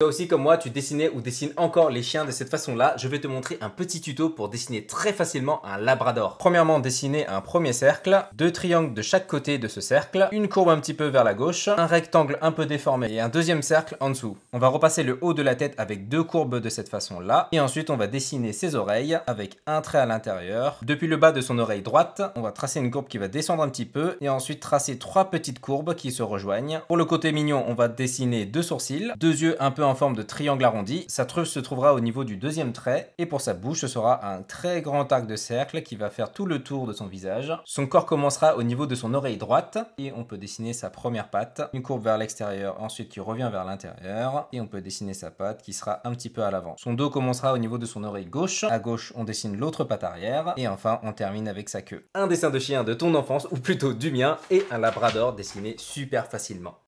Toi aussi comme moi, tu dessinais ou dessines encore les chiens de cette façon-là, je vais te montrer un petit tuto pour dessiner très facilement un labrador. Premièrement, dessiner un premier cercle, deux triangles de chaque côté de ce cercle, une courbe un petit peu vers la gauche, un rectangle un peu déformé et un deuxième cercle en dessous. On va repasser le haut de la tête avec deux courbes de cette façon-là et ensuite on va dessiner ses oreilles avec un trait à l'intérieur. Depuis le bas de son oreille droite, on va tracer une courbe qui va descendre un petit peu et ensuite tracer trois petites courbes qui se rejoignent. Pour le côté mignon, on va dessiner deux sourcils, deux yeux un peu en forme de triangle arrondi, sa truffe se trouvera au niveau du deuxième trait, et pour sa bouche, ce sera un très grand arc de cercle qui va faire tout le tour de son visage. Son corps commencera au niveau de son oreille droite, et on peut dessiner sa première patte, une courbe vers l'extérieur, ensuite qui revient vers l'intérieur, et on peut dessiner sa patte qui sera un petit peu à l'avant. Son dos commencera au niveau de son oreille gauche, à gauche on dessine l'autre patte arrière, et enfin on termine avec sa queue. Un dessin de chien de ton enfance, ou plutôt du mien, et un labrador dessiné super facilement.